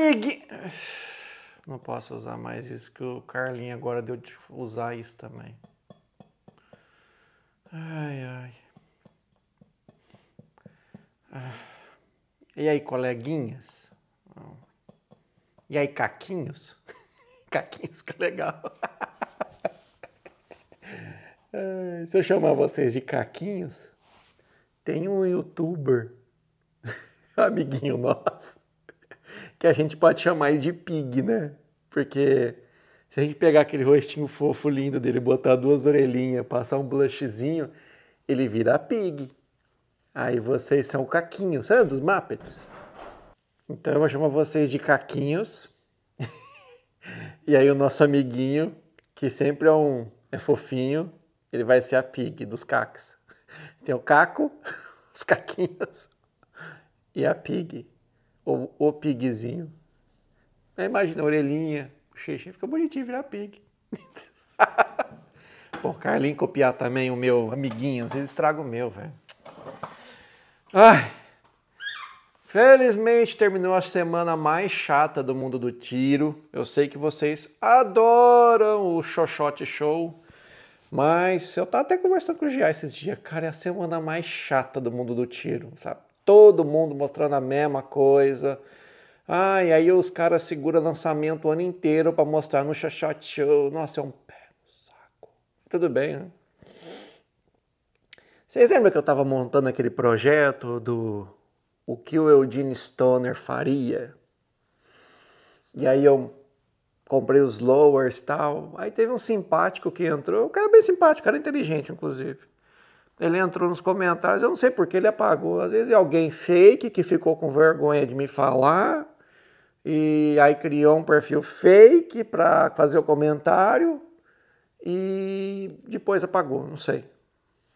amiguinho. Não posso usar mais isso que o Carlinho agora deu de usar isso também. Ai, ai. Ah. E aí, coleguinhas? E aí, caquinhos? caquinhos, que é legal. Se eu chamar vocês de caquinhos, tem um youtuber, amiguinho nosso, que a gente pode chamar de pig, né? Porque se a gente pegar aquele rostinho fofo lindo dele, botar duas orelhinhas, passar um blushzinho, ele vira pig. Aí vocês são caquinhos, sabe dos Muppets? Então eu vou chamar vocês de caquinhos. e aí o nosso amiguinho, que sempre é um é fofinho, ele vai ser a pig dos Cacos. Tem o caco, os caquinhos e a pig ou o pigzinho. imagina, a orelhinha, o cheixinho fica bonitinho virar pig. Bom, Carlinho copiar também o meu amiguinho, às vezes estraga o meu, velho. Ai. Felizmente terminou a semana mais chata do mundo do tiro. Eu sei que vocês adoram o Xoxote Show, mas eu tava até conversando com o Gia esses dias. Cara, é a semana mais chata do mundo do tiro, sabe? todo mundo mostrando a mesma coisa. Ah, e aí os caras seguram lançamento o ano inteiro para mostrar no Xaxote Show. Nossa, é um pé no saco. Tudo bem, né? Vocês lembram que eu estava montando aquele projeto do o que o Eugene Stoner faria? E aí eu comprei os lowers e tal. Aí teve um simpático que entrou. O cara é bem simpático, o cara é inteligente, inclusive. Ele entrou nos comentários, eu não sei porque ele apagou. Às vezes é alguém fake que ficou com vergonha de me falar e aí criou um perfil fake para fazer o comentário e depois apagou, não sei.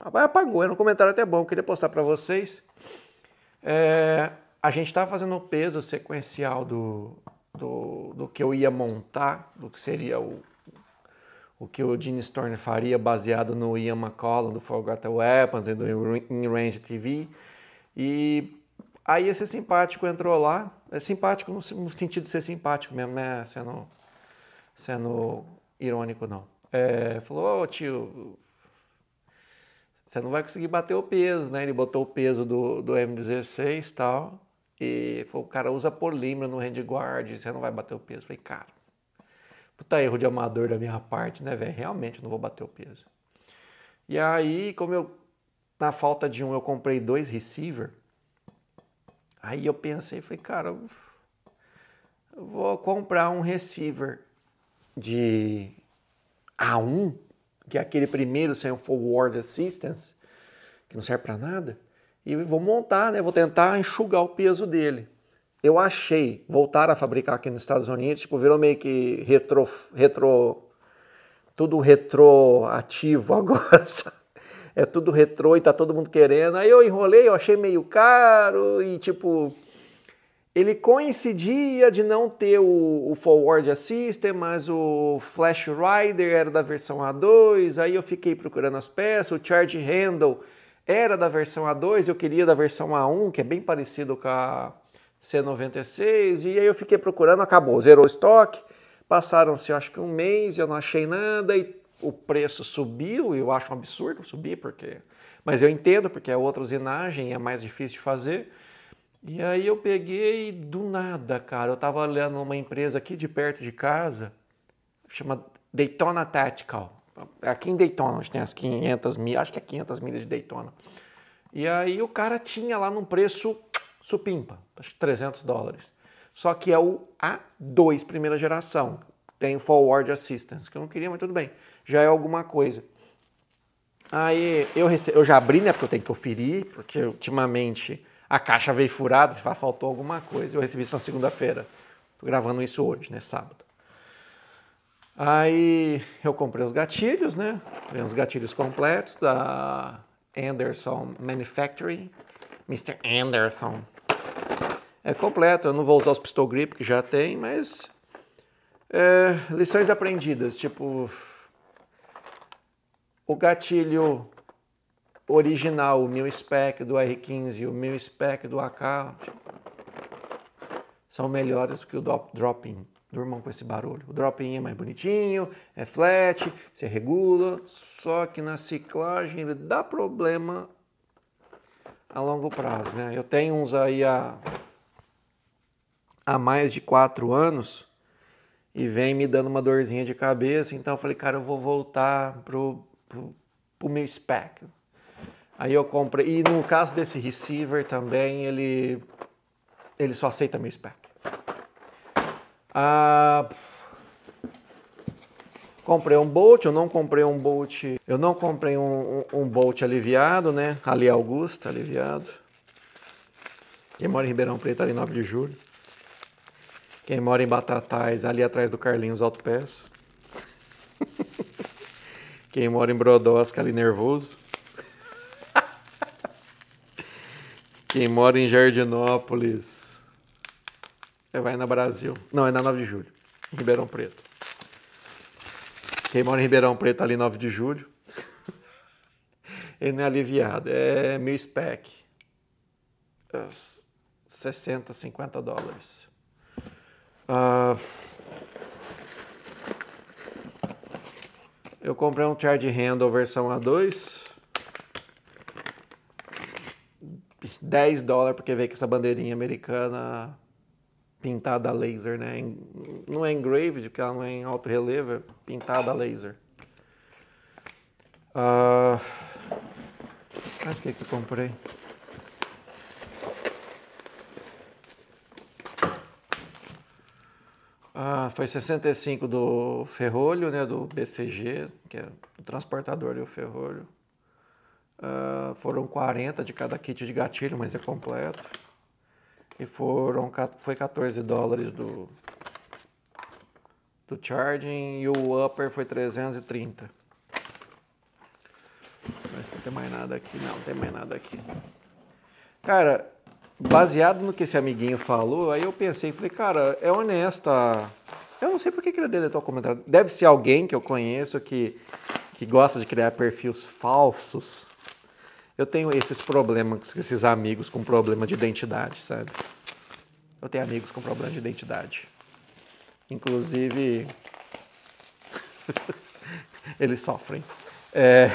Apagou, era um comentário até é bom, queria postar para vocês. É, a gente estava fazendo o peso sequencial do, do, do que eu ia montar, do que seria o, o que o Gene Storm faria baseado no Ian McCollum do Forgotten Weapons e do In Range TV. E aí esse simpático entrou lá, é simpático no sentido de ser simpático mesmo, né? Sendo, sendo irônico, não. É, falou, ô oh, tio, você não vai conseguir bater o peso, né? Ele botou o peso do, do M16 e tal, e falou, cara, usa polímero no handguard, você não vai bater o peso. Eu falei, cara Puta erro de amador da minha parte, né, velho? Realmente não vou bater o peso. E aí, como eu, na falta de um, eu comprei dois receiver, aí eu pensei, falei, cara, eu vou comprar um receiver de A1, que é aquele primeiro sem o forward assistance, que não serve para nada, e vou montar, né? Vou tentar enxugar o peso dele eu achei, voltar a fabricar aqui nos Estados Unidos, tipo, virou meio que retro, retro tudo retroativo agora, sabe? É tudo retro e tá todo mundo querendo. Aí eu enrolei, eu achei meio caro e tipo ele coincidia de não ter o, o Forward Assistant, mas o Flash Rider era da versão A2, aí eu fiquei procurando as peças, o Charge Handle era da versão A2, eu queria da versão A1, que é bem parecido com a C96, e aí eu fiquei procurando, acabou, zerou o estoque. Passaram-se, acho que um mês, eu não achei nada, e o preço subiu, e eu acho um absurdo subir, porque... Mas eu entendo, porque é outra usinagem, é mais difícil de fazer. E aí eu peguei do nada, cara. Eu tava olhando uma empresa aqui de perto de casa, chama Daytona Tactical. Aqui em Daytona, onde tem as 500 mil acho que é 500 milhas de Daytona. E aí o cara tinha lá num preço supimpa, acho que 300 dólares. Só que é o A2 primeira geração, tem forward assistance, que eu não queria, mas tudo bem, já é alguma coisa. Aí eu, rece... eu já abri, né, porque eu tenho que conferir, porque ultimamente a caixa veio furada, se faltou alguma coisa. Eu recebi isso na segunda-feira. Tô gravando isso hoje, né, sábado. Aí eu comprei os gatilhos, né? os gatilhos completos da Anderson Manufacturing. Mr. Anderson. É completo, eu não vou usar os pistol grip que já tem, mas é, lições aprendidas, tipo o gatilho original, o mil spec do R15, o mil spec do AK, tipo, são melhores do que o drop-in. Durmam com esse barulho. O drop-in é mais bonitinho, é flat, você regula, só que na ciclagem ele dá problema a longo prazo. Né? Eu tenho uns aí há, há mais de quatro anos e vem me dando uma dorzinha de cabeça, então eu falei, cara, eu vou voltar pro, pro, pro meu spec. Aí eu comprei, e no caso desse receiver também, ele, ele só aceita meu spec. Ah, Comprei um Bolt, eu não comprei um Bolt, eu não comprei um, um, um Bolt aliviado, né? Ali Augusta, aliviado. Quem mora em Ribeirão Preto, ali 9 de julho. Quem mora em Batatais, ali atrás do Carlinhos Alto Pés. Quem mora em Brodowski, ali nervoso. Quem mora em Jardinópolis, vai na Brasil. Não, é na 9 de julho, em Ribeirão Preto. Quem mora em Ribeirão Preto, ali 9 de julho, ele não é aliviado, é mil spec. 60, é, 50 dólares. Ah, eu comprei um Charge Handle versão A2. 10 dólares porque veio com essa bandeirinha americana pintada a laser, né? Não é engraved, porque ela não é em alto relevo, é pintada a laser. Uh, ah, acho que é que eu comprei. Ah, foi 65 do ferrolho, né? Do BCG, que é o transportador e o ferrolho. Ah, foram 40 de cada kit de gatilho, mas é completo. E foram, foi 14 dólares do, do charging e o upper foi 330. Não tem mais nada aqui, não, não tem mais nada aqui. Cara, baseado no que esse amiguinho falou, aí eu pensei, falei, cara, é honesta. Eu não sei por que ele deletou o comentário. Deve ser alguém que eu conheço que, que gosta de criar perfis falsos eu tenho esses problemas, esses amigos com problema de identidade, sabe? Eu tenho amigos com problema de identidade. Inclusive, eles sofrem. É...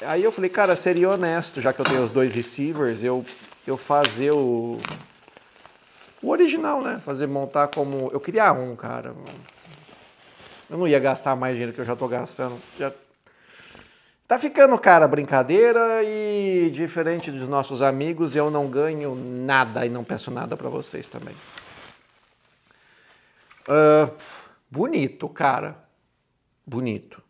Aí eu falei, cara, seria honesto, já que eu tenho os dois receivers, eu, eu fazer o, o original, né? Fazer montar como. Eu queria um, cara. Eu não ia gastar mais dinheiro que eu já tô gastando. Já Tá ficando cara brincadeira e diferente dos nossos amigos, eu não ganho nada e não peço nada para vocês também. Uh, bonito, cara. Bonito.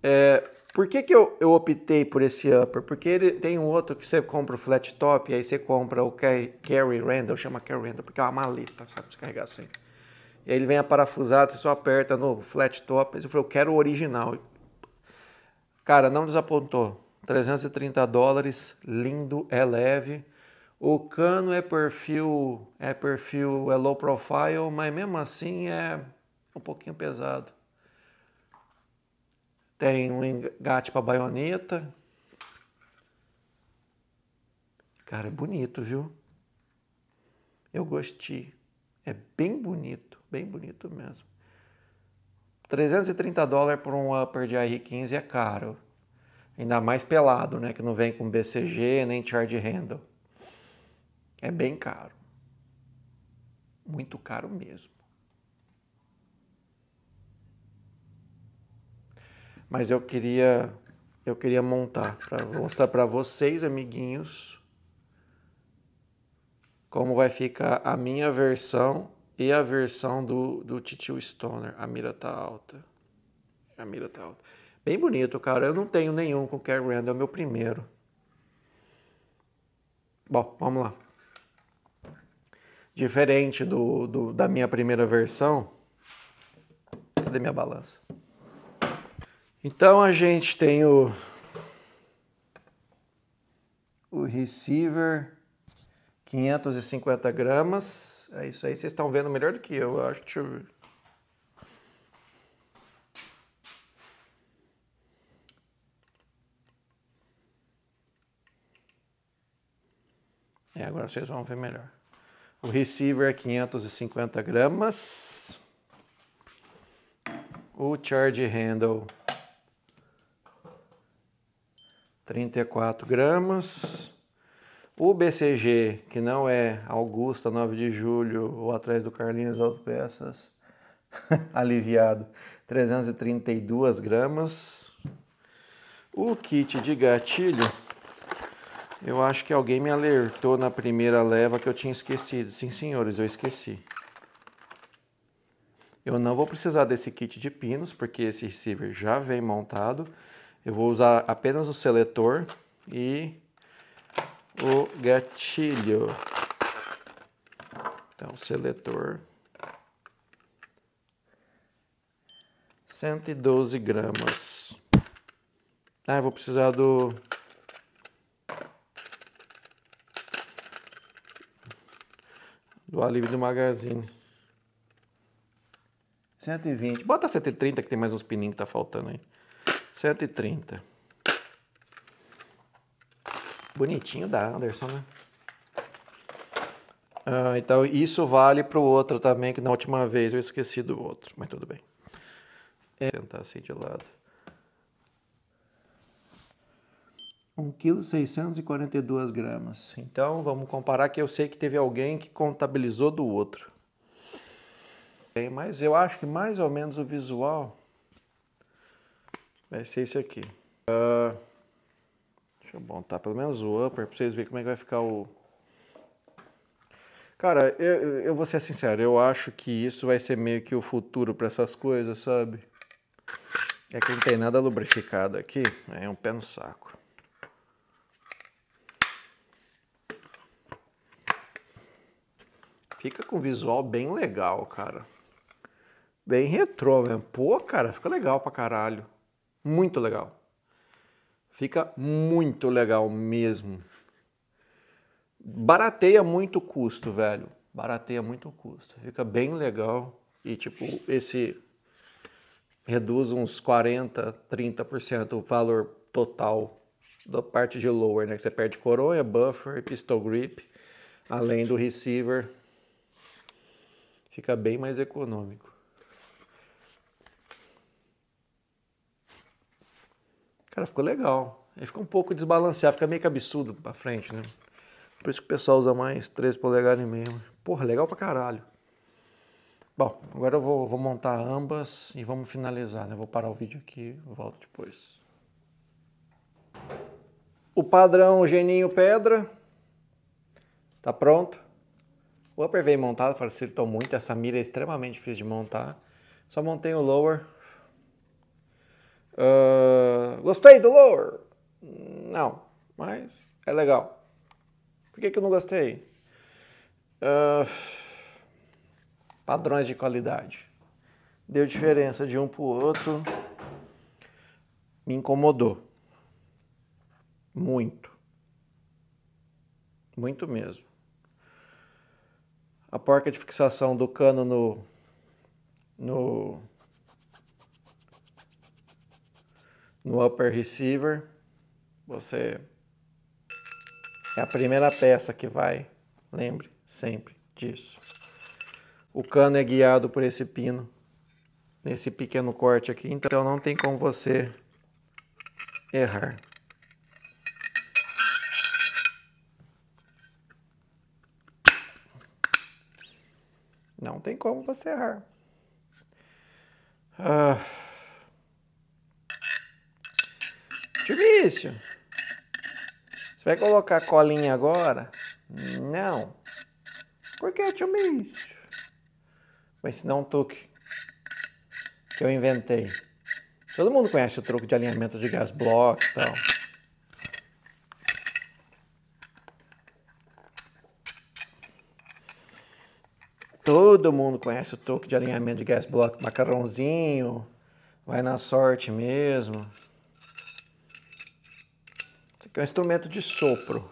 É, por que, que eu, eu optei por esse upper? Porque ele tem um outro que você compra o flat top, e aí você compra o carry Randall, chama carry Randall, porque é uma maleta, sabe? Pra você carregar assim. E aí ele vem aparafusado, você só aperta no flat top. aí eu falei, eu quero o original. Cara, não desapontou. 330 dólares, lindo, é leve. O cano é perfil, é perfil, é low profile, mas mesmo assim é um pouquinho pesado. Tem um engate para baioneta. Cara, é bonito, viu? Eu gostei. É bem bonito, bem bonito mesmo. 330 dólares por um upper de AR15 é caro. Ainda mais pelado, né? Que não vem com BCG nem charge handle. É bem caro. Muito caro mesmo. Mas eu queria eu queria montar para mostrar para vocês, amiguinhos, como vai ficar a minha versão e a versão do, do Titio Stoner. A mira tá alta. A mira tá alta. Bem bonito, cara. Eu não tenho nenhum com Cary Grant, é o meu primeiro. Bom, vamos lá. Diferente do, do da minha primeira versão. Cadê minha balança? Então a gente tem o, o receiver 550 gramas. É isso aí, vocês estão vendo melhor do que eu, eu acho. Deixa eu ver. É, agora vocês vão ver melhor. O receiver é 550 gramas. O charge handle 34 gramas. O BCG, que não é Augusta, 9 de julho, ou atrás do Carlinhos Autopeças, aliviado, 332 gramas. O kit de gatilho, eu acho que alguém me alertou na primeira leva que eu tinha esquecido. Sim, senhores, eu esqueci. Eu não vou precisar desse kit de pinos, porque esse receiver já vem montado. Eu vou usar apenas o seletor e o gatilho. Então, seletor. 112 gramas. Ah, eu vou precisar do... Do alívio do magazine. 120. Bota 130 que tem mais uns pininhos que tá faltando aí. 130. 130. Bonitinho da Anderson, né? Ah, então isso vale para o outro também, que na última vez eu esqueci do outro, mas tudo bem. É... Vou tentar assim de lado. 1,642 gramas. Então vamos comparar que eu sei que teve alguém que contabilizou do outro. mas eu acho que mais ou menos o visual vai ser esse aqui. Uh... Deixa eu montar pelo menos o upper pra vocês verem como é que vai ficar o... Cara, eu, eu vou ser sincero, eu acho que isso vai ser meio que o futuro para essas coisas, sabe? É que não tem nada lubrificado aqui, é um pé no saco. Fica com visual bem legal, cara. Bem retrô mesmo. Pô, cara, fica legal pra caralho. Muito legal. Fica muito legal mesmo. Barateia muito o custo, velho. Barateia muito o custo. Fica bem legal. E tipo, esse reduz uns 40, 30% o valor total da parte de lower, né? Que você perde coroa, buffer, pistol grip, além do receiver. Fica bem mais econômico. Cara, ficou legal. Aí fica um pouco desbalanceado, fica meio que absurdo pra frente, né? Por isso que o pessoal usa mais 13 polegadas e meio. Porra, legal pra caralho. Bom, agora eu vou, vou montar ambas e vamos finalizar, né? vou parar o vídeo aqui, volto depois. O padrão geninho pedra. Tá pronto. O upper veio montado, facilitou muito. Essa mira é extremamente difícil de montar. Só montei o lower, Uh, gostei do lore? Não, mas é legal. Por que, que eu não gostei? Uh, padrões de qualidade. Deu diferença de um para o outro. Me incomodou. Muito. Muito mesmo. A porca de fixação do cano no, no No upper receiver, você é a primeira peça que vai. Lembre sempre disso. O cano é guiado por esse pino, nesse pequeno corte aqui, então não tem como você errar. Não tem como você errar. Ah. Tibício, você vai colocar colinha agora? Não. Por que, tio Mício? se não um truque que eu inventei. Todo mundo conhece o truque de alinhamento de gás bloco e tal. Todo mundo conhece o truque de alinhamento de gas block, macarrãozinho, vai na sorte mesmo que é um instrumento de sopro.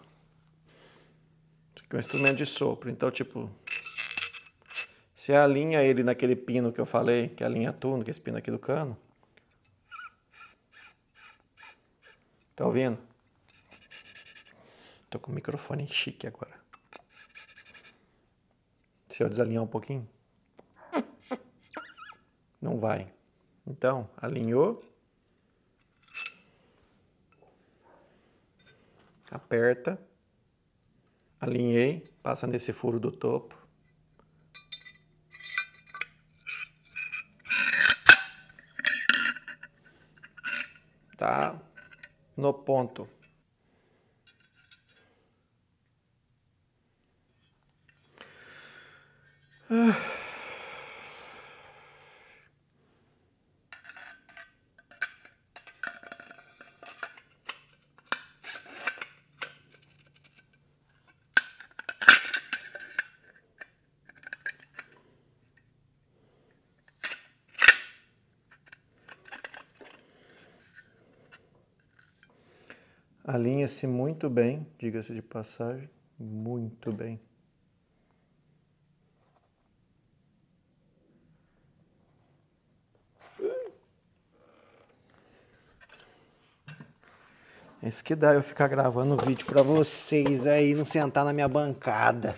Isso aqui é um instrumento de sopro. Então, tipo, você alinha ele naquele pino que eu falei, que é a linha turno, que é esse pino aqui do cano. Tá ouvindo? Tô com o microfone chique agora. Se eu desalinhar um pouquinho, não vai. Então, alinhou. aperta, alinhei, passa nesse furo do topo. Tá no ponto. Ah. Alinha-se muito bem, diga-se de passagem, muito bem. É isso que dá eu ficar gravando vídeo para vocês aí, não sentar na minha bancada.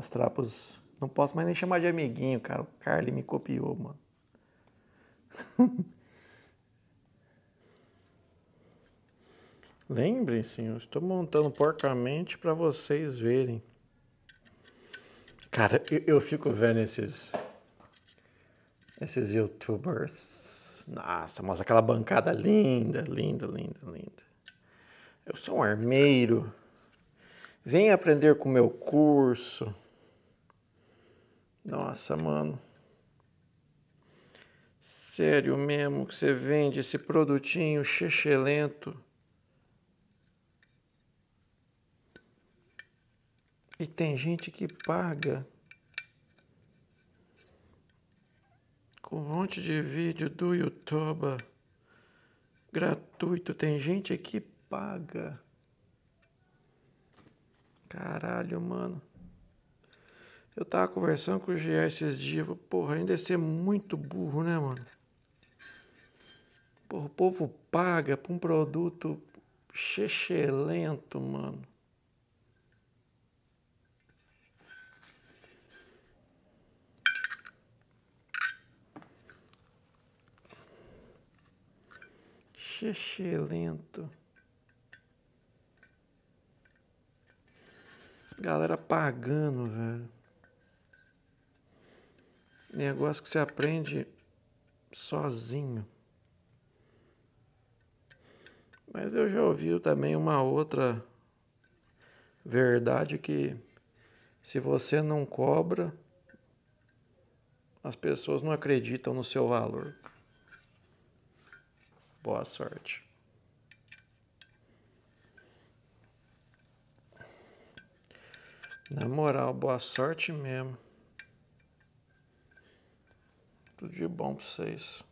os trapos. Não posso mais nem chamar de amiguinho, cara. O Carly me copiou, mano. Lembrem-se, eu estou montando porcamente para vocês verem. Cara, eu, eu, fico vendo esses. Esses youtubers. Nossa, mostra aquela bancada linda, linda, linda, linda. Eu sou um armeiro. Vem aprender com o meu curso. Nossa, mano. Sério mesmo que você vende esse produtinho chechelento? E tem gente que paga com um monte de vídeo do YouTube gratuito. Tem gente que paga. Caralho, mano. Eu tava conversando com o GA esses dias. porra, ainda é muito burro, né, mano? Porra, o povo paga pra um produto chechelento, mano. Chechelento. Galera pagando, velho negócio que você aprende sozinho. Mas eu já ouvi também uma outra verdade que se você não cobra, as pessoas não acreditam no seu valor. Boa sorte. Na moral, boa sorte mesmo. Tudo de bom pra vocês.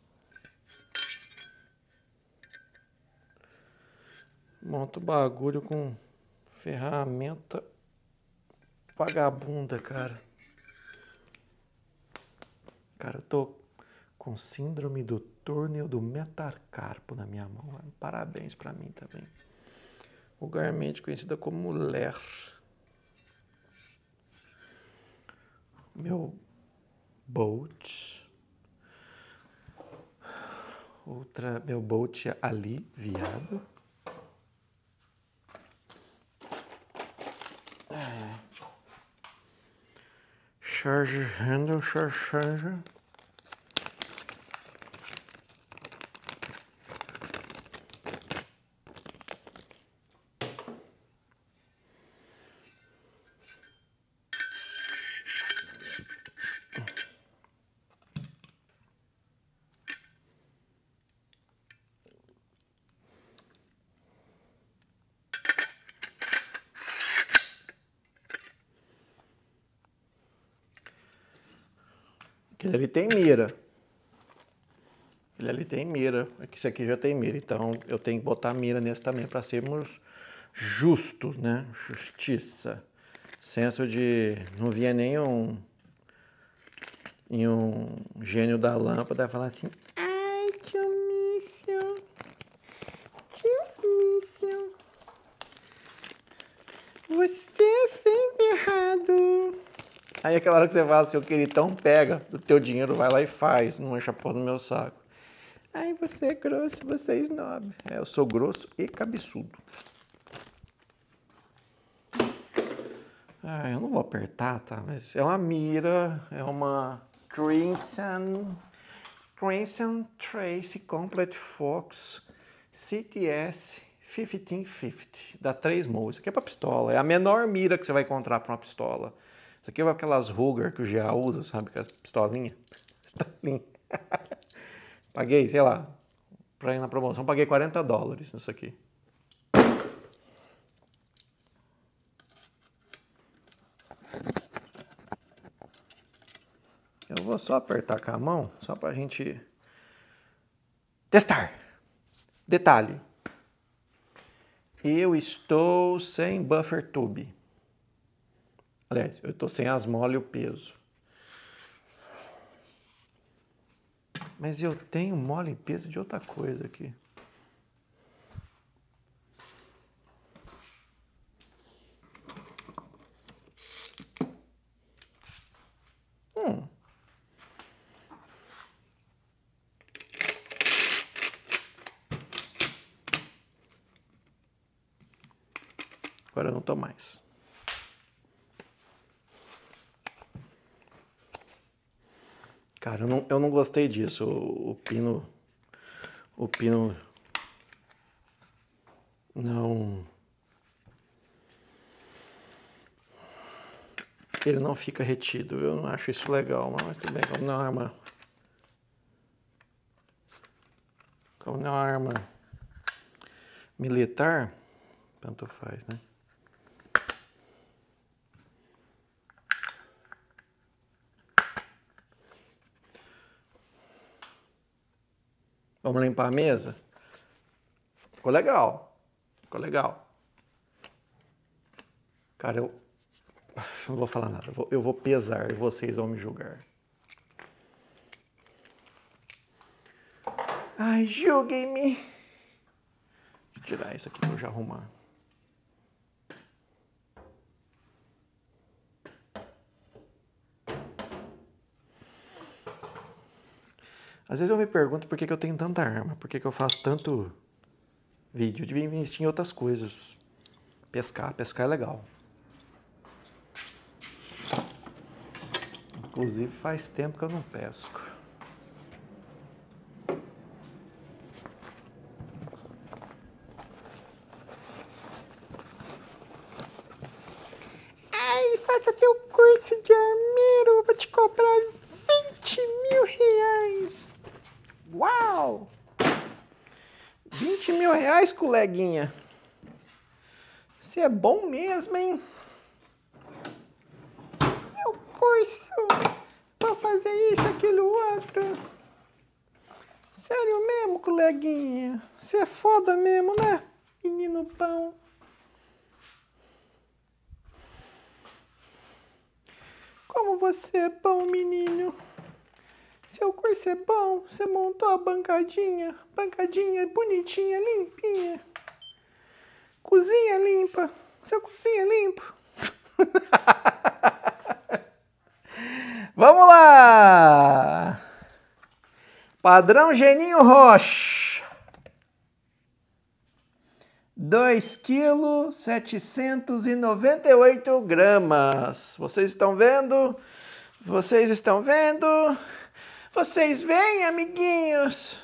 Monta o bagulho com ferramenta vagabunda, cara. Cara, eu tô com síndrome do túnel do metacarpo na minha mão. Parabéns para mim também. Vulgarmente conhecida como LER. Meu bolt Outra bolt ali, viado. É. Charge handle, charge charger. mira. Ele ali tem mira. Esse aqui já tem mira. Então eu tenho que botar mira nesse também para sermos justos, né? Justiça. Senso de. Não via nenhum. E um gênio da lâmpada falar assim: Aí aquela hora que você fala assim, eu queria, então pega o teu dinheiro, vai lá e faz, não encha a porra meu saco. Aí você é grosso, você é snob. É, eu sou grosso e cabeçudo. Ah, eu não vou apertar, tá? Mas é uma mira, é uma Crimson, Crimson Trace Complete Fox CTS 1550, da 3 moles. Isso aqui é pra pistola, é a menor mira que você vai encontrar para uma pistola. Isso aqui é aquelas Ruger que o GA usa, sabe? Com as pistolinhas. Pistolinha. paguei, sei lá, pra ir na promoção, paguei 40 dólares nisso aqui. Eu vou só apertar com a mão, só pra gente testar. Detalhe. Eu estou sem buffer tube. Aliás, eu estou sem as molas e o peso. Mas eu tenho mole e peso de outra coisa aqui. Hum. Agora eu não estou mais. Cara, eu não, eu não gostei disso. O, o Pino. O Pino. Não. Ele não fica retido. Eu não acho isso legal, mas é tudo bem. Como não é uma. Como não é uma arma militar, tanto faz, né? Vamos limpar a mesa? Ficou legal. Ficou legal. Cara, eu não vou falar nada. Eu vou, pesar e vocês vão me julgar. Ai, julguem-me. tirar isso aqui pra eu já arrumar. Às vezes eu me pergunto por que, que eu tenho tanta arma, por que, que eu faço tanto vídeo. Eu devia investir em outras coisas. Pescar, pescar é legal. Inclusive faz tempo que eu não pesco. coleguinha. Você é bom mesmo, hein? Meu curso pra fazer isso, aquilo, outro. Sério mesmo, coleguinha? Você é foda mesmo, né? Menino pão. Como você é bom, menino. Seu curso é bom, você montou a bancadinha, bancadinha bonitinha, limpinha. Cozinha limpa, seu cozinha limpo. Vamos lá! Padrão Geninho Roche. 2 kg 798 gramas. Vocês estão vendo? Vocês estão vendo? Vocês veem, amiguinhos?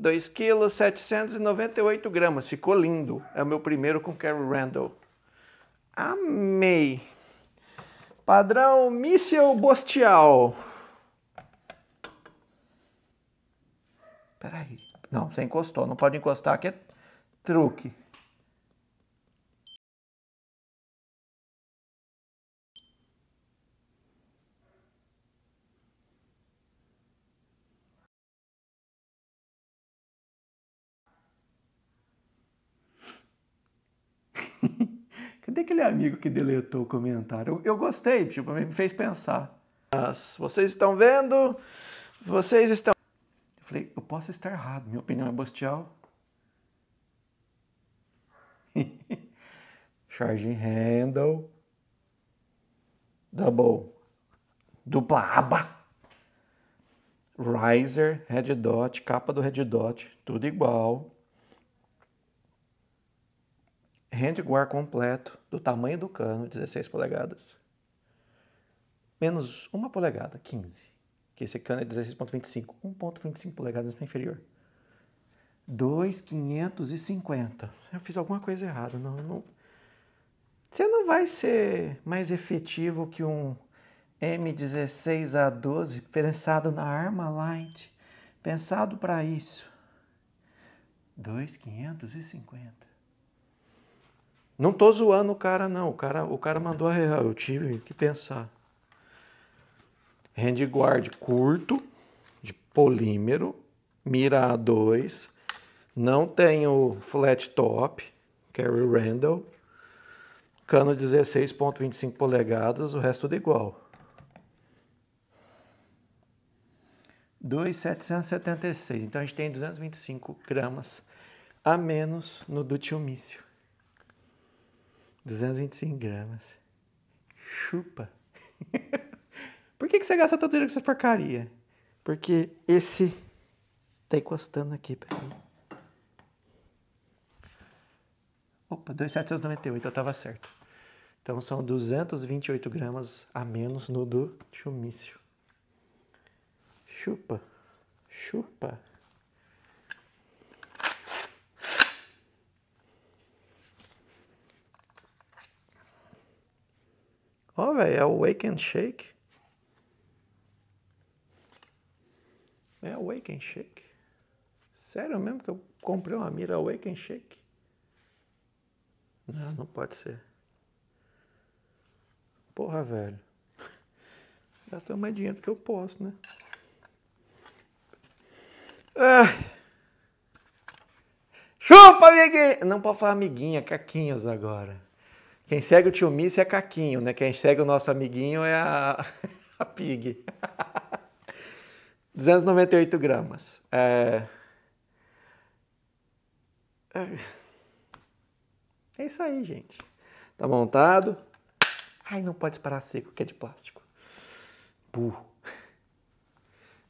2 quilos, 798 gramas. Ficou lindo. É o meu primeiro com Carol Randall. Amei. Padrão míssel bostial. Peraí. Não, você encostou. Não pode encostar, que é truque. Cadê aquele amigo que deletou o comentário? Eu, eu gostei, tipo, me fez pensar. Mas vocês estão vendo? Vocês estão. Eu falei, eu posso estar errado, minha opinião é bostial. Charging handle. Double. Dupla aba. Riser, Red Dot, capa do Red Dot, tudo igual handguard completo do tamanho do cano, 16 polegadas, menos uma polegada, 15, que esse cano é 16.25, 1.25 polegadas para inferior. 2,550. Eu fiz alguma coisa errada. Não, não, Você não vai ser mais efetivo que um M16A12 pensado na arma light, pensado para isso. 2,550. Não tô zoando o cara, não. O cara, o cara mandou a real. Eu tive que pensar. Handguard curto, de polímero, mira A2. Não tenho flat top, Carry Randall. Cano 16.25 polegadas, o resto tudo igual. 2,776. Então a gente tem 225 gramas a menos no do tio Mício. 225 gramas. Chupa. Por que, que você gasta tanto dinheiro com essas porcaria? Porque esse tá encostando aqui, Opa, 2,798, eu tava certo. Então são 228 gramas a menos no do chumício. Chupa, chupa. Ó, oh, velho, é o Wake and Shake. É o Wake and Shake. Sério mesmo que eu comprei uma mira Wake and Shake? Não, não pode ser. Porra, velho. Gastar mais dinheiro do que eu posso, né? Ah. Chupa, amiguinha! Não pode falar amiguinha, caquinhos agora. Quem segue o tio Miss é Caquinho, né? Quem segue o nosso amiguinho é a, a Pig. 298 gramas. É, é... é isso aí, gente. Tá montado. Ai, não pode parar seco, que é de plástico. Burro.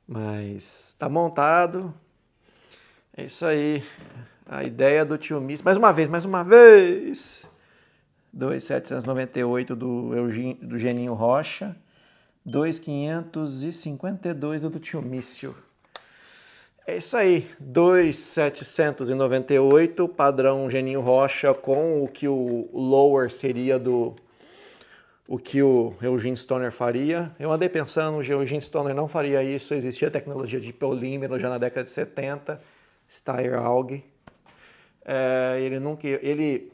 Mas tá montado. É isso aí. A ideia do tio Miss. Mais uma vez, mais uma vez. 2,798 do, do Geninho Rocha, 2,552 do, do tio Mício. É isso aí, 2,798, padrão Geninho Rocha, com o que o lower seria do. O que o Eugene Stoner faria. Eu andei pensando, o Eugene Stoner não faria isso, existia tecnologia de polímero já na década de 70, steyr Aug. É, ele nunca. Ele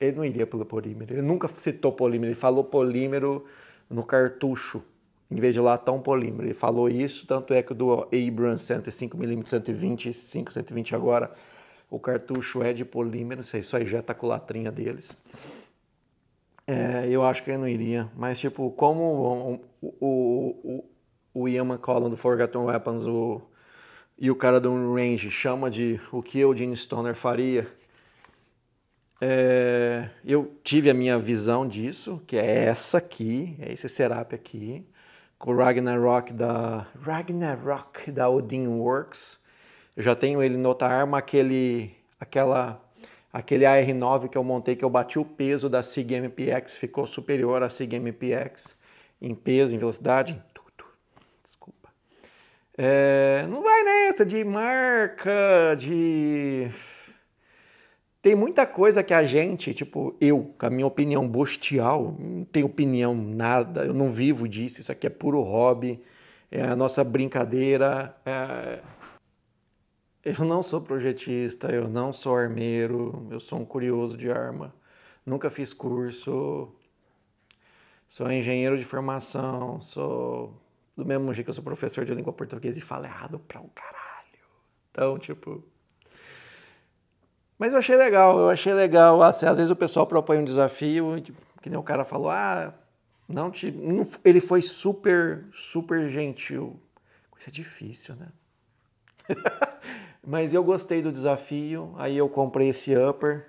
ele não iria pelo polímero. Ele nunca citou polímero. Ele falou polímero no cartucho, em vez de latão polímero. Ele falou isso, tanto é que o do Abrams 105mm, 125, 120 agora, o cartucho é de polímero, sei, só ejeta a latrinha deles. É, eu acho que ele não iria. Mas, tipo, como o, o, o, o Ian McCollum do Forgotten Weapons o, e o cara do Range chama de o que o Gene Stoner faria, é, eu tive a minha visão disso, que é essa aqui, é esse Serap aqui, com o Ragnarok da Ragnarok da Odin Works. Eu já tenho ele em outra arma, aquele, aquela, aquele AR9 que eu montei, que eu bati o peso da SIG MPX, ficou superior à SIG MPX em peso, em velocidade. tudo Desculpa. É, não vai nessa de marca, de tem muita coisa que a gente, tipo, eu, com a minha opinião bostial, não tenho opinião nada, eu não vivo disso, isso aqui é puro hobby, é a nossa brincadeira. É... Eu não sou projetista, eu não sou armeiro, eu sou um curioso de arma, nunca fiz curso, sou engenheiro de formação, sou do mesmo jeito que eu sou professor de língua portuguesa e falo errado pra um caralho. Então, tipo, mas eu achei legal, eu achei legal. Assim, às vezes o pessoal propõe um desafio, tipo, que nem o cara falou, ah, não te. ele foi super, super gentil. Isso é difícil, né? Mas eu gostei do desafio, aí eu comprei esse upper.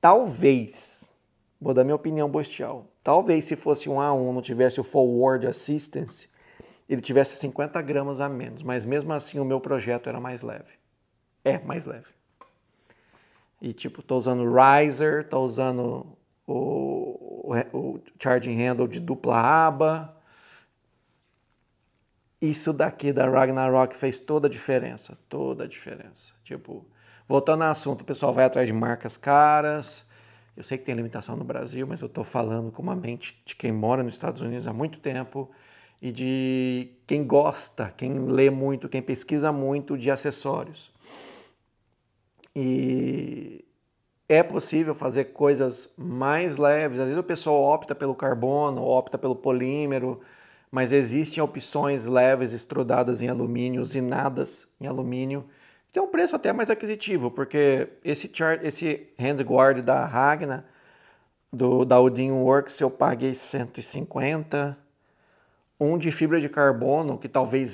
Talvez, vou dar minha opinião bestial, talvez se fosse um A1, não tivesse o forward assistance, ele tivesse 50 gramas a menos, mas mesmo assim o meu projeto era mais leve. É mais leve. E tipo, estou usando o riser, estou usando o, o, o charging handle de dupla aba. Isso daqui da Ragnarok fez toda a diferença, toda a diferença. Tipo, voltando ao assunto, o pessoal vai atrás de marcas caras. Eu sei que tem limitação no Brasil, mas eu estou falando com uma mente de quem mora nos Estados Unidos há muito tempo e de quem gosta, quem lê muito, quem pesquisa muito de acessórios. E é possível fazer coisas mais leves. Às vezes o pessoal opta pelo carbono, opta pelo polímero, mas existem opções leves estrudadas em alumínio, usinadas em alumínio, tem um preço até mais aquisitivo, porque esse, chart, esse handguard da Ragna, do, da Odin Works, eu paguei 150 um de fibra de carbono, que talvez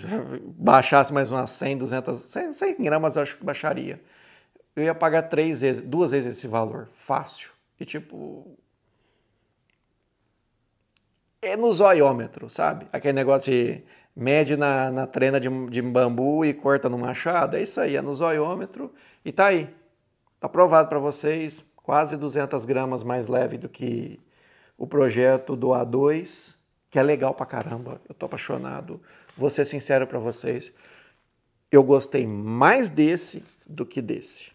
baixasse mais umas 100, 200, 100, 100 gramas eu acho que baixaria. Eu ia pagar três vezes, duas vezes esse valor, fácil. E tipo. É no zoiômetro, sabe? Aquele negócio de mede na, na trena de, de bambu e corta no machado. É isso aí, é no zoiômetro. E tá aí. Tá aprovado para vocês. Quase 200 gramas mais leve do que o projeto do A2 que é legal pra caramba. Eu tô apaixonado. Vou ser sincero para vocês. Eu gostei mais desse do que desse.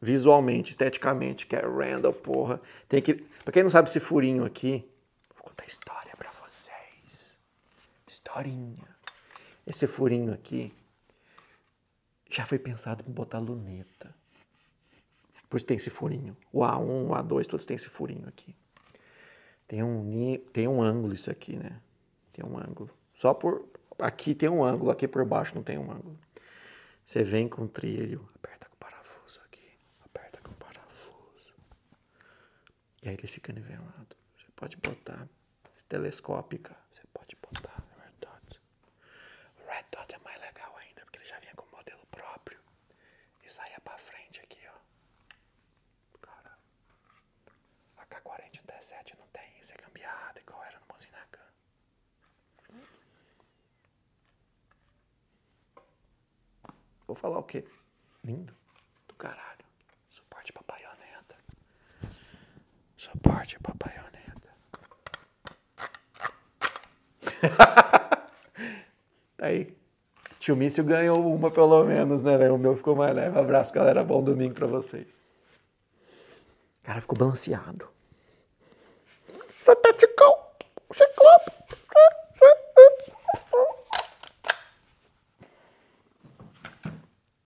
Visualmente, esteticamente, que é Randall, porra. Tem que. Pra quem não sabe esse furinho aqui, vou contar história pra vocês. Historinha. Esse furinho aqui já foi pensado em botar luneta. Por isso tem esse furinho. O A1, o A2, todos têm esse furinho aqui. Tem um, tem um ângulo isso aqui, né? Tem um ângulo. Só por... Aqui tem um ângulo, aqui por baixo não tem um ângulo. Você vem com o trilho, aperta com o parafuso aqui, aperta com o parafuso. E aí ele fica nivelado. Você pode botar telescópica. Você pode botar Red Dot. O Red Dot é mais legal ainda, porque ele já vinha com modelo próprio. E saia pra frente aqui, ó. Cara, AK-47 Vou falar o quê? Lindo. Do caralho. Suporte pra Suporte pra Aí. Tio Mício ganhou uma pelo menos, né, né, O meu ficou mais leve. Abraço, galera. Bom domingo pra vocês. O cara ficou balanceado. Você tá Ciclope.